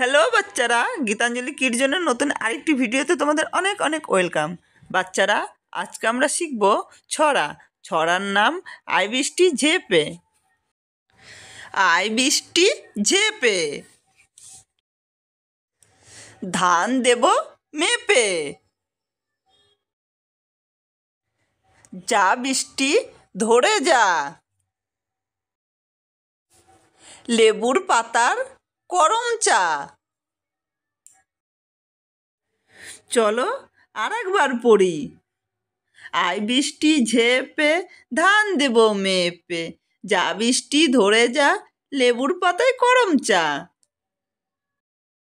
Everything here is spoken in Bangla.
হ্যালো বাচ্চারা গীতাঞ্জলি কিড জন্য নতুন আরেকটি ভিডিওতে তোমাদের অনেক অনেক ওয়েলকাম বাচ্চারা আজকে আমরা শিখব ছড়া ছড়ার নাম আই বৃষ্টি ঝেপে আই বৃষ্টি ঝেপে ধান দেব মেপে যা বৃষ্টি ধরে যা লেবুর পাতার গরম চা চলো আর একবার পড়ি আই বৃষ্টি ঝেপে ধান দেব মেপে যা বৃষ্টি ধরে যা লেবুর পাতায় গরম চা